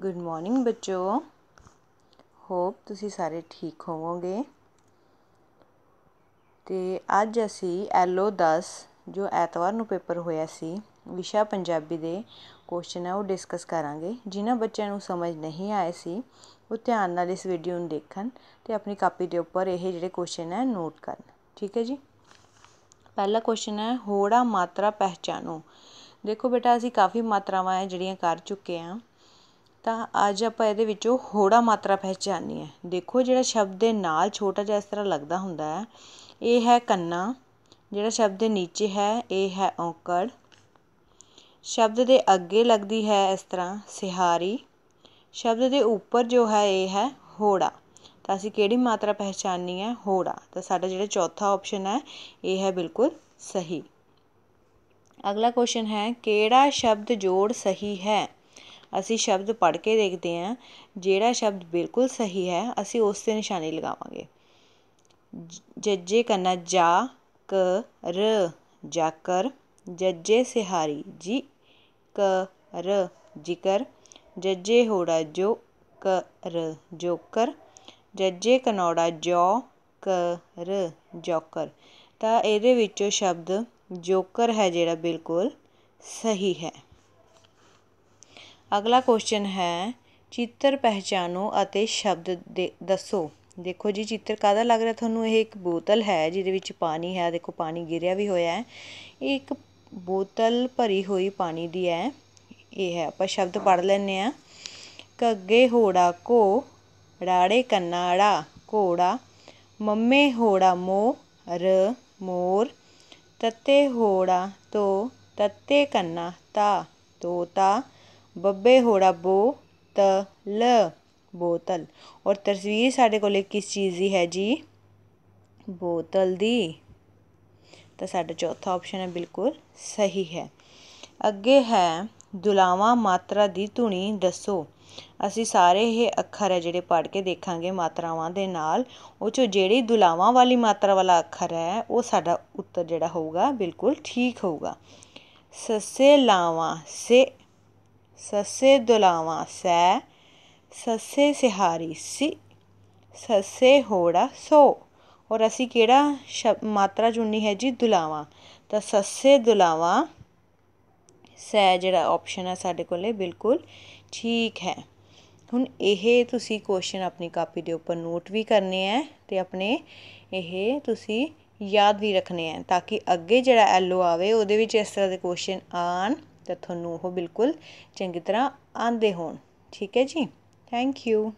good morning ਬੱਚੋ hop ਤੁਸੀਂ ਸਾਰੇ ਠੀਕ ਹੋਵੋਗੇ ਤੇ ਅੱਜ ਅਸੀਂ ਐਲਓ 10 ਜੋ ਐਤਵਾਰ ਨੂੰ ਪੇਪਰ ਹੋਇਆ ਸੀ ਵਿਸ਼ਾ ਪੰਜਾਬੀ ਦੇ ਕੁਐਸਚਨ ਹੈ ਉਹ ਡਿਸਕਸ ਕਰਾਂਗੇ ਜਿਨ੍ਹਾਂ ਬੱਚਿਆਂ ਨੂੰ ਸਮਝ ਨਹੀਂ ਆਏ ਸੀ ਉਹ ਧਿਆਨ ਨਾਲ ਇਸ ਵੀਡੀਓ ਨੂੰ ਦੇਖਣ ਤੇ ਆਪਣੀ ਕਾਪੀ ਦੇ ਉੱਪਰ ਇਹ ਜਿਹੜੇ ਕੁਐਸਚਨ ਹੈ ਨੋਟ ਕਰਨ ਠੀਕ ਹੈ ਜੀ ਪਹਿਲਾ ਕੁਐਸਚਨ ਹੈ ਹੋੜਾ ਮਾਤਰਾ ਪਹਿਚਾਨੋ ਦੇਖੋ ਬੇਟਾ ਅਸੀਂ ਕਾਫੀ ਮਾਤਰਾਵਾਂ ਹੈ ਜਿਹੜੀਆਂ ਕਰ ਚੁੱਕੇ ਆ ਤਾਂ ਅੱਜ ਆਪਾਂ ਇਹਦੇ ਵਿੱਚੋਂ ਹੋੜਾ ਮਾਤਰਾ ਪਹਿਚਾਨੀ ਹੈ ਦੇਖੋ ਜਿਹੜਾ ਸ਼ਬਦ ਦੇ ਨਾਲ ਛੋਟਾ ਜਿਹਾ ਇਸ ਤਰ੍ਹਾਂ ਲੱਗਦਾ ਹੁੰਦਾ ਹੈ ਇਹ ਹੈ ਕੰਨਾ ਜਿਹੜਾ ਸ਼ਬਦ ਦੇ ਨੀਚੇ ਹੈ ਇਹ ਹੈ ਔਂਕੜ ਸ਼ਬਦ ਦੇ ਅੱਗੇ ਲੱਗਦੀ ਹੈ ਇਸ ਤਰ੍ਹਾਂ ਸਿਹਾਰੀ ਸ਼ਬਦ ਦੇ ਉੱਪਰ ਜੋ ਹੈ ਇਹ ਹੈ ਹੋੜਾ ਤਾਂ ਅਸੀਂ ਕਿਹੜੀ ਮਾਤਰਾ ਪਹਿਚਾਨੀ ਹੈ ਹੋੜਾ ਤਾਂ ਸਾਡਾ ਜਿਹੜਾ ਚੌਥਾ ਆਪਸ਼ਨ ਹੈ ਇਹ ਹੈ ਬਿਲਕੁਲ ਸਹੀ ਅਗਲਾ ਕੁਐਸਚਨ ਹੈ ਕਿਹੜਾ ਸ਼ਬਦ ਜੋੜ ਸਹੀ ਹੈ ਅਸੀਂ ਸ਼ਬਦ ਪੜ੍ਹ ਕੇ ਦੇਖਦੇ ਹਾਂ ਜਿਹੜਾ ਸ਼ਬਦ ਬਿਲਕੁਲ ਸਹੀ ਹੈ ਅਸੀਂ ਉਸ 'ਤੇ ਨਿਸ਼ਾਨੀ ਲਗਾਵਾਂਗੇ ਜੱਜੇ ਕਨਾ ਜਾ ਕ ਰ ਜਾਕਰ ਜੱਜੇ ਸਿਹਾਰੀ ਜੀ ਕ ਰ ਜਿਕਰ ਜੱਜੇ ਹੋੜਾ ਜੋ ਕ ਰ ਜੋਕਰ ਜੱਜੇ ਕਨੌੜਾ ਜੋ ਕ ਰ ਜੋਕਰ ਤਾਂ ਇਹਦੇ ਵਿੱਚੋਂ ਸ਼ਬਦ ਜੋਕਰ ਹੈ ਜਿਹੜਾ ਬਿਲਕੁਲ ਸਹੀ ਹੈ ਅਗਲਾ ਕੁਐਸਚਨ ਹੈ ਚਿੱਤਰ ਪਹਿਚਾਨੋ ਅਤੇ ਸ਼ਬਦ ਦੱਸੋ ਦੇਖੋ ਜੀ ਚਿੱਤਰ ਕਾਹਦਾ ਲੱਗ ਰਿਹਾ ਤੁਹਾਨੂੰ ਇਹ ਇੱਕ ਬੋਤਲ ਹੈ ਜਿਹਦੇ ਵਿੱਚ ਪਾਣੀ ਹੈ ਦੇਖੋ ਪਾਣੀ ਗਿਰਿਆ ਵੀ ਹੋਇਆ ਹੈ ਇਹ ਇੱਕ ਬੋਤਲ ਭਰੀ ਹੋਈ ਪਾਣੀ ਦੀ ਹੈ ਇਹ ਹੈ ਆਪਾਂ ਸ਼ਬਦ ਪੜ ਲੈਨੇ ਆ ਕੱਗੇ ਹੋੜਾ ਕੋ ੜਾੜੇ ਕੰਨਾੜਾ ਕੋੜਾ ਮੰਮੇ ਹੋੜਾ ਮੋ ਰ ਮੋਰ ਤੱਤੇ ਹੋੜਾ ਤੋ ਤੱਤੇ ਕੰਨਾ ਤਾ ਤੋਤਾ ਬੱਬੇ ਹੋੜਾ ਬੋ ਤ ਲ ਬੋਤਲ ਔਰ ਤਸਵੀਰ ਸਾਡੇ ਕੋਲੇ ਕਿਸ ਚੀਜ਼ ਦੀ ਹੈ ਜੀ ਬੋਤਲ ਦੀ ਤਾਂ ਸਾਡਾ ਚੌਥਾ ਆਪਸ਼ਨ ਹੈ ਬਿਲਕੁਲ ਸਹੀ ਹੈ ਅੱਗੇ ਹੈ ਦੁਲਾਵਾ ਮਾਤਰਾ ਦੀ ਧੁਨੀ ਦੱਸੋ ਅਸੀਂ ਸਾਰੇ ਇਹ ਅੱਖਰ ਹੈ ਜਿਹੜੇ ਪੜ੍ਹ ਕੇ ਦੇਖਾਂਗੇ ਮਾਤਰਾਵਾਂ ਦੇ ਨਾਲ ਉਹ ਚੋਂ ਜਿਹੜੀ ਦੁਲਾਵਾਂ ਵਾਲੀ ਮਾਤਰਾ ਵਾਲਾ ਅੱਖਰ ਹੈ ਉਹ ਸਾਡਾ ਉੱਤਰ ਜਿਹੜਾ ਹੋਊਗਾ ਬਿਲਕੁਲ ਠੀਕ ਹੋਊਗਾ ਸਸੇ ਲਾਵਾ ਸੇ ਸੱਸੇ ਦੁਲਾਵਾ ਸੈ ਸੱਸੇ ਸਿਹਾਰੀ ਸੀ ਸੱਸੇ ਹੋੜਾ ਸੋ ਔਰ ਅਸੀਂ ਕਿਹੜਾ ਮਾਤਰਾ ਚੁਣਨੀ ਹੈ ਜੀ ਦੁਲਾਵਾ ਤਾਂ ਸੱਸੇ ਦੁਲਾਵਾਂ ਸੈ ਜਿਹੜਾ ਆਪਸ਼ਨ ਹੈ ਸਾਡੇ ਕੋਲੇ ਬਿਲਕੁਲ ਠੀਕ ਹੈ ਹੁਣ ਇਹ ਤੁਸੀਂ ਕੁਐਸਚਨ ਆਪਣੀ ਕਾਪੀ ਦੇ ਉੱਪਰ ਨੋਟ ਵੀ ਕਰਨੇ ਹੈ ਤੇ ਆਪਣੇ ਇਹ ਤੁਸੀਂ ਯਾਦ ਵੀ ਰੱਖਣੇ ਹੈ ਤਾਂ ਕਿ ਅੱਗੇ ਜਿਹੜਾ ਐਲਓ ਆਵੇ ਉਹਦੇ ਵਿੱਚ ਇਸ ਤਰ੍ਹਾਂ ਦੇ ਕੁਐਸਚਨ ਆਣ ਤਾਂ ਤੁਹਾਨੂੰ ਉਹ ਬਿਲਕੁਲ ਚੰਗੀ ਤਰ੍ਹਾਂ ਆਉਂਦੇ ਹੋਣ ਠੀਕ ਹੈ ਜੀ ਥੈਂਕ ਯੂ